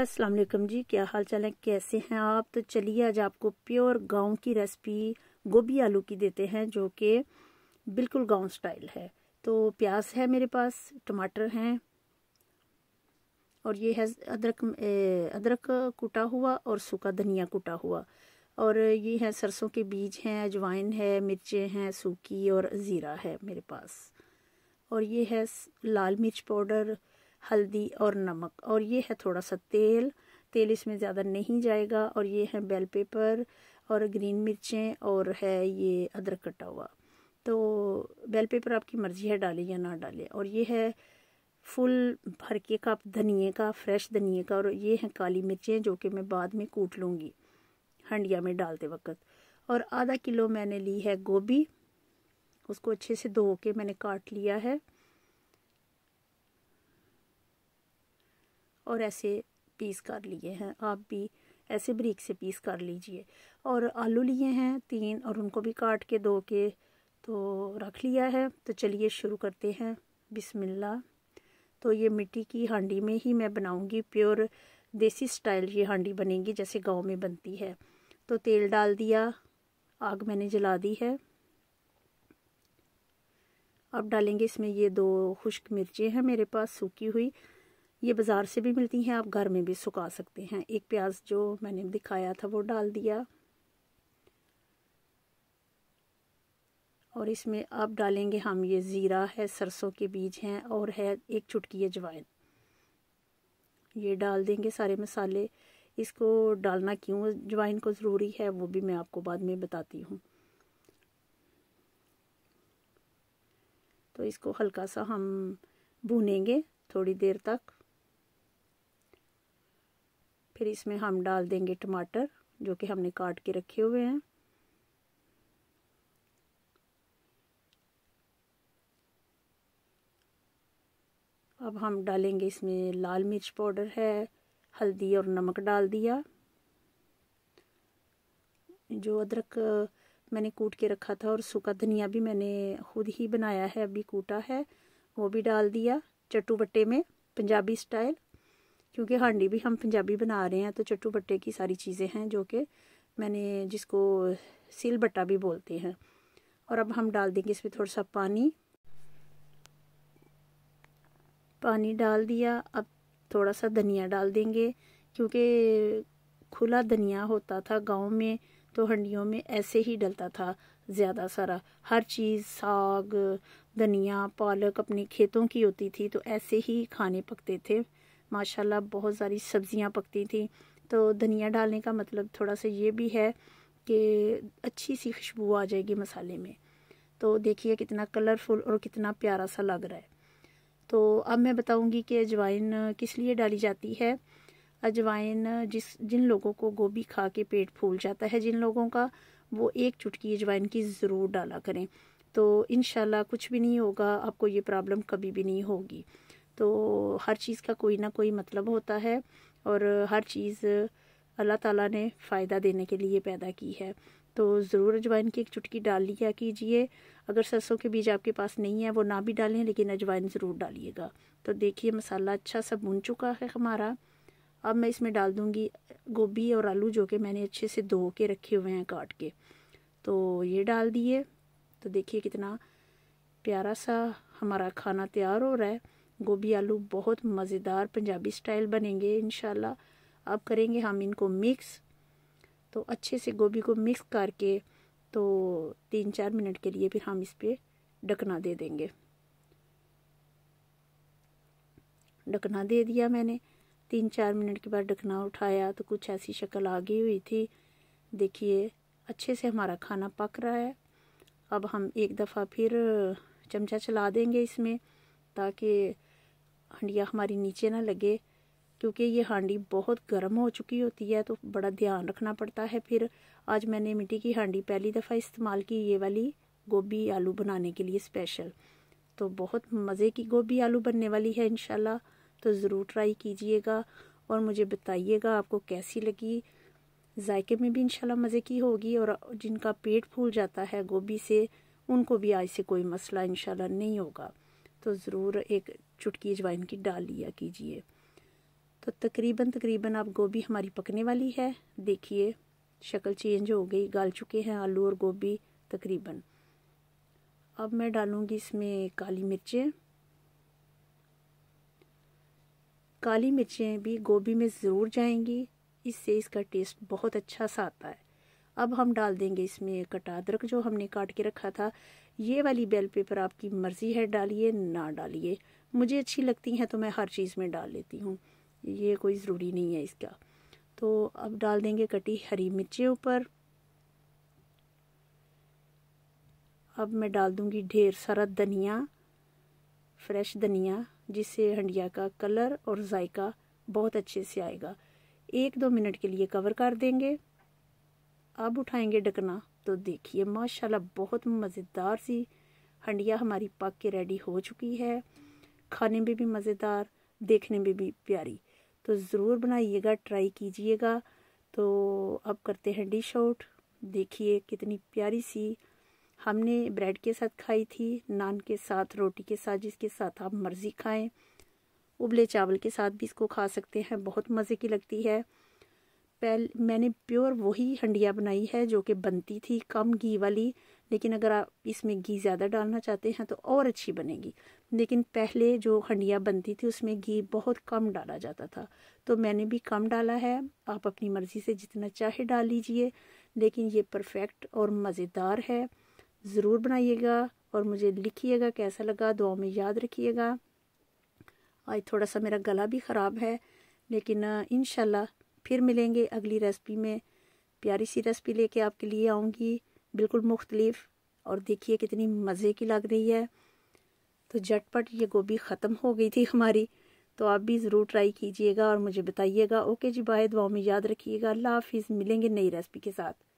अस्सलाम वालेकुम जी क्या हाल चाल है कैसे हैं आप तो चलिए आज आपको प्योर गांव की रेसिपी गोभी आलू की देते हैं जो कि बिल्कुल गांव स्टाइल है तो प्याज है मेरे पास टमाटर हैं और ये है अदरक अदरक कूटा हुआ और सूखा धनिया कूटा हुआ और ये है सरसों के बीज हैं अजवाइन है मिर्चें हैं सूखी और ज़ीरा है मेरे पास और ये है लाल मिर्च पाउडर हल्दी और नमक और ये है थोड़ा सा तेल तेल इसमें ज़्यादा नहीं जाएगा और ये है बेल पेपर और ग्रीन मिर्चें और है ये अदरक कटा हुआ तो बेल पेपर आपकी मर्ज़ी है डाले या ना डाले और ये है फुल भर के कप धनिए का फ्रेश धनिए का और ये हैं काली मिर्चें जो कि मैं बाद में कूट लूँगी हंडिया में डालते वक्त और आधा किलो मैंने ली है गोभी उसको अच्छे से धो के मैंने काट लिया है और ऐसे पीस कर लिए हैं आप भी ऐसे ब्रिक से पीस कर लीजिए और आलू लिए हैं तीन और उनको भी काट के दो के तो रख लिया है तो चलिए शुरू करते हैं बिसमिल्ला तो ये मिट्टी की हांडी में ही मैं बनाऊंगी प्योर देसी स्टाइल ये हांडी बनेगी जैसे गांव में बनती है तो तेल डाल दिया आग मैंने जला दी है अब डालेंगे इसमें ये दो खुश्क मिर्चें हैं मेरे पास सूखी हुई ये बाज़ार से भी मिलती हैं आप घर में भी सुखा सकते हैं एक प्याज जो मैंने दिखाया था वो डाल दिया और इसमें अब डालेंगे हम ये ज़ीरा है सरसों के बीज हैं और है एक चुटकी अजवाइन ये डाल देंगे सारे मसाले इसको डालना क्यों अजवाइन को ज़रूरी है वो भी मैं आपको बाद में बताती हूँ तो इसको हल्का सा हम भूनेंगे थोड़ी देर तक फिर इसमें हम डाल देंगे टमाटर जो कि हमने काट के रखे हुए हैं अब हम डालेंगे इसमें लाल मिर्च पाउडर है हल्दी और नमक डाल दिया जो अदरक मैंने कूट के रखा था और सूखा धनिया भी मैंने खुद ही बनाया है अभी कूटा है वो भी डाल दिया चटूबट्टे बट्टे में पंजाबी स्टाइल क्योंकि हांडी भी हम पंजाबी बना रहे हैं तो चट्टू बट्टे की सारी चीज़ें हैं जो कि मैंने जिसको सिल बट्टा भी बोलते हैं और अब हम डाल देंगे इसमें थोड़ा सा पानी पानी डाल दिया अब थोड़ा सा धनिया डाल देंगे क्योंकि खुला धनिया होता था गांव में तो हंडियों में ऐसे ही डलता था ज़्यादा सारा हर चीज़ साग धनिया पालक अपने खेतों की होती थी तो ऐसे ही खाने पकते थे माशाल्लाह बहुत सारी सब्ज़ियाँ पकती थी तो धनिया डालने का मतलब थोड़ा सा ये भी है कि अच्छी सी खुशबू आ जाएगी मसाले में तो देखिए कितना कलरफुल और कितना प्यारा सा लग रहा है तो अब मैं बताऊंगी कि अजवाइन किस लिए डाली जाती है अजवाइन जिस जिन लोगों को गोभी खा के पेट फूल जाता है जिन लोगों का वो एक चुटकी अजवाइन की ज़रूर डाला करें तो इन कुछ भी नहीं होगा आपको ये प्रॉब्लम कभी भी नहीं होगी तो हर चीज़ का कोई ना कोई मतलब होता है और हर चीज़ अल्लाह ताला ने फ़ायदा देने के लिए पैदा की है तो ज़रूर अजवाइन की एक चुटकी डाल लिया कीजिए अगर सरसों के बीज आपके पास नहीं है वो ना भी डालें लेकिन अजवाइन ज़रूर डालिएगा तो देखिए मसाला अच्छा सा बुन चुका है हमारा अब मैं इसमें डाल दूँगी गोभी और आलू जो कि मैंने अच्छे से धो के रखे हुए हैं काट के तो ये डाल दिए तो देखिए कितना प्यारा सा हमारा खाना तैयार हो रहा है गोभी आलू बहुत मज़ेदार पंजाबी स्टाइल बनेंगे इन अब करेंगे हम इनको मिक्स तो अच्छे से गोभी को मिक्स करके तो तीन चार मिनट के लिए फिर हम इस पर ढकना दे देंगे ढकना दे दिया मैंने तीन चार मिनट के बाद ढकना उठाया तो कुछ ऐसी शक्ल आ गई हुई थी देखिए अच्छे से हमारा खाना पक रहा है अब हम एक दफ़ा फिर चमचा चला देंगे इसमें ताकि हंडिया हमारी नीचे ना लगे क्योंकि ये हांडी बहुत गर्म हो चुकी होती है तो बड़ा ध्यान रखना पड़ता है फिर आज मैंने मिट्टी की हांडी पहली दफ़ा इस्तेमाल की ये वाली गोभी आलू बनाने के लिए स्पेशल तो बहुत मज़े की गोभी आलू बनने वाली है इन तो ज़रूर ट्राई कीजिएगा और मुझे बताइएगा आपको कैसी लगी जायके में भी इनशाला मज़े की होगी और जिनका पेट फूल जाता है गोभी से उनको भी आज से कोई मसला इनशाला नहीं होगा तो ज़रूर एक चुटकी अजवाइन की डाल लिया कीजिए तो तकरीबन तकरीबन अब गोभी हमारी पकने वाली है देखिए शक्ल चेंज हो गई गाल चुके हैं आलू और गोभी तकरीबन अब मैं डालूंगी इसमें काली मिर्चें काली मिर्चें भी गोभी में ज़रूर जाएंगी इससे इसका टेस्ट बहुत अच्छा सा आता है अब हम डाल देंगे इसमें कटा अदरक जो हमने काट के रखा था ये वाली बेल पेपर आपकी मर्ज़ी है डालिए ना डालिए मुझे अच्छी लगती हैं तो मैं हर चीज़ में डाल लेती हूँ ये कोई ज़रूरी नहीं है इसका तो अब डाल देंगे कटी हरी मिर्ची ऊपर अब मैं डाल दूँगी ढेर सारा धनिया फ्रेश धनिया जिससे हंडिया का कलर और जायका बहुत अच्छे से आएगा एक दो मिनट के लिए कवर कर देंगे अब उठाएंगे ढकना तो देखिए माशाल्लाह बहुत मज़ेदार सी हंडिया हमारी पक के रेडी हो चुकी है खाने में भी मज़ेदार देखने में भी प्यारी तो ज़रूर बनाइएगा ट्राई कीजिएगा तो अब करते हैं डिश आउट देखिए कितनी प्यारी सी हमने ब्रेड के साथ खाई थी नान के साथ रोटी के साथ जिसके साथ आप मर्ज़ी खाएं उबले चावल के साथ भी इसको खा सकते हैं बहुत मज़े की लगती है पहले मैंने प्योर वही हंडिया बनाई है जो कि बनती थी कम घी वाली लेकिन अगर आप इसमें घी ज़्यादा डालना चाहते हैं तो और अच्छी बनेगी लेकिन पहले जो हंडिया बनती थी उसमें घी बहुत कम डाला जाता था तो मैंने भी कम डाला है आप अपनी मर्ज़ी से जितना चाहे डाल लीजिए लेकिन ये परफेक्ट और मज़ेदार है ज़रूर बनाइएगा और मुझे लिखिएगा कैसा लगा दुआ में याद रखिएगा आज थोड़ा सा मेरा गला भी ख़राब है लेकिन इन फिर मिलेंगे अगली रेसिपी में प्यारी सी रेसिपी लेके आपके लिए आऊँगी बिल्कुल मुख्तलिफ और देखिए कितनी मज़े की लग रही है तो झटपट ये गोभी ख़त्म हो गई थी हमारी तो आप भी ज़रूर ट्राई कीजिएगा और मुझे बताइएगा ओके जी बाय दुआ में याद रखिएगा अल्लाह हाफिज़ मिलेंगे नई रेसिपी के साथ